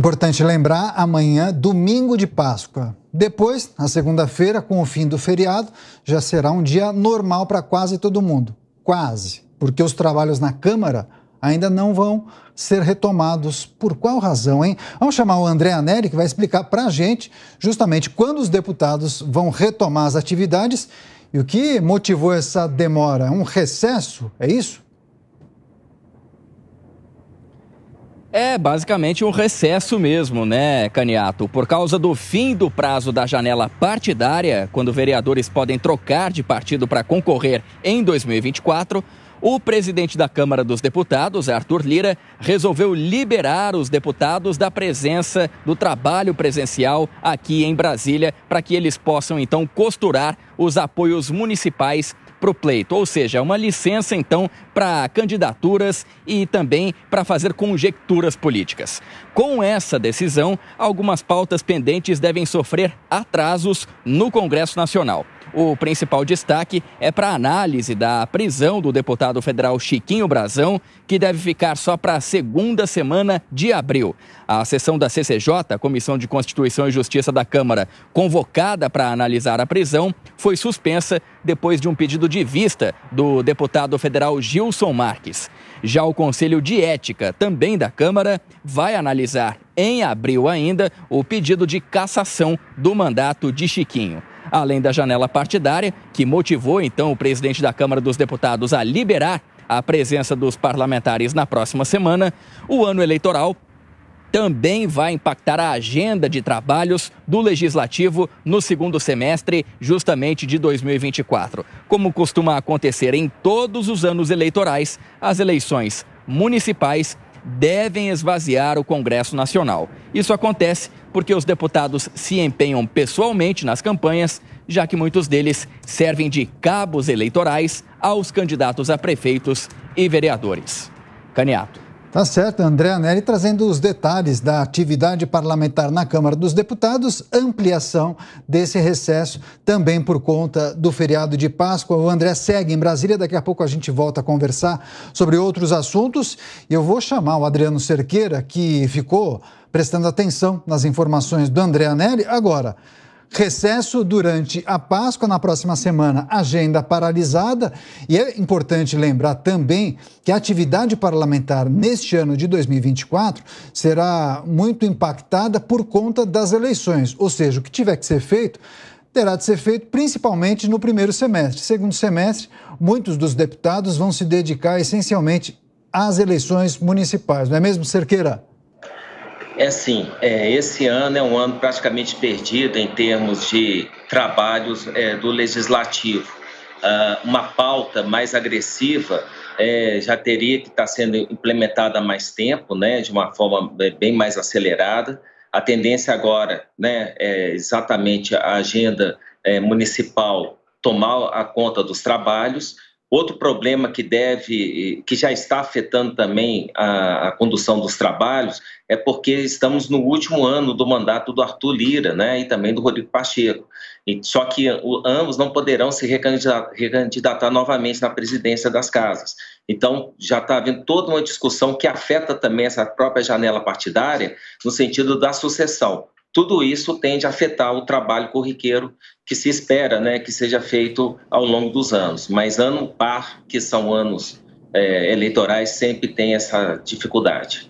Importante lembrar, amanhã, domingo de Páscoa. Depois, na segunda-feira, com o fim do feriado, já será um dia normal para quase todo mundo. Quase, porque os trabalhos na Câmara ainda não vão ser retomados. Por qual razão, hein? Vamos chamar o André Aneri, que vai explicar para a gente justamente quando os deputados vão retomar as atividades e o que motivou essa demora. Um recesso, é isso? É basicamente um recesso mesmo, né, Caniato? Por causa do fim do prazo da janela partidária, quando vereadores podem trocar de partido para concorrer em 2024, o presidente da Câmara dos Deputados, Arthur Lira, resolveu liberar os deputados da presença do trabalho presencial aqui em Brasília, para que eles possam então costurar os apoios municipais para o pleito, ou seja, uma licença então para candidaturas e também para fazer conjecturas políticas. Com essa decisão, algumas pautas pendentes devem sofrer atrasos no Congresso Nacional o principal destaque é para a análise da prisão do deputado federal Chiquinho Brazão, que deve ficar só para a segunda semana de abril. A sessão da CCJ, Comissão de Constituição e Justiça da Câmara, convocada para analisar a prisão, foi suspensa depois de um pedido de vista do deputado federal Gilson Marques. Já o Conselho de Ética, também da Câmara, vai analisar em abril ainda o pedido de cassação do mandato de Chiquinho além da janela partidária, que motivou então o presidente da Câmara dos Deputados a liberar a presença dos parlamentares na próxima semana, o ano eleitoral também vai impactar a agenda de trabalhos do legislativo no segundo semestre, justamente de 2024. Como costuma acontecer em todos os anos eleitorais, as eleições municipais devem esvaziar o Congresso Nacional. Isso acontece porque os deputados se empenham pessoalmente nas campanhas, já que muitos deles servem de cabos eleitorais aos candidatos a prefeitos e vereadores. Caniato. Tá certo, André Anelli trazendo os detalhes da atividade parlamentar na Câmara dos Deputados, ampliação desse recesso também por conta do feriado de Páscoa. O André segue em Brasília, daqui a pouco a gente volta a conversar sobre outros assuntos. E eu vou chamar o Adriano Cerqueira, que ficou prestando atenção nas informações do André Anelli. Agora, Recesso durante a Páscoa, na próxima semana, agenda paralisada. E é importante lembrar também que a atividade parlamentar neste ano de 2024 será muito impactada por conta das eleições, ou seja, o que tiver que ser feito terá de ser feito principalmente no primeiro semestre. Segundo semestre, muitos dos deputados vão se dedicar essencialmente às eleições municipais, não é mesmo, Cerqueira? É assim, é, esse ano é um ano praticamente perdido em termos de trabalhos é, do legislativo. Ah, uma pauta mais agressiva é, já teria que estar tá sendo implementada há mais tempo, né, de uma forma bem mais acelerada. A tendência agora né, é exatamente a agenda é, municipal tomar a conta dos trabalhos Outro problema que deve, que já está afetando também a, a, condução dos trabalhos, é porque estamos no último ano do mandato do Arthur Lira, né, e também do Rodrigo Pacheco. E, só que ambos não poderão se recandidatar, recandidatar novamente na presidência das casas. Então, já está havendo toda uma discussão que afeta também essa própria janela partidária, no sentido da sucessão tudo isso tende a afetar o trabalho corriqueiro que se espera né, que seja feito ao longo dos anos. Mas ano par, que são anos é, eleitorais, sempre tem essa dificuldade.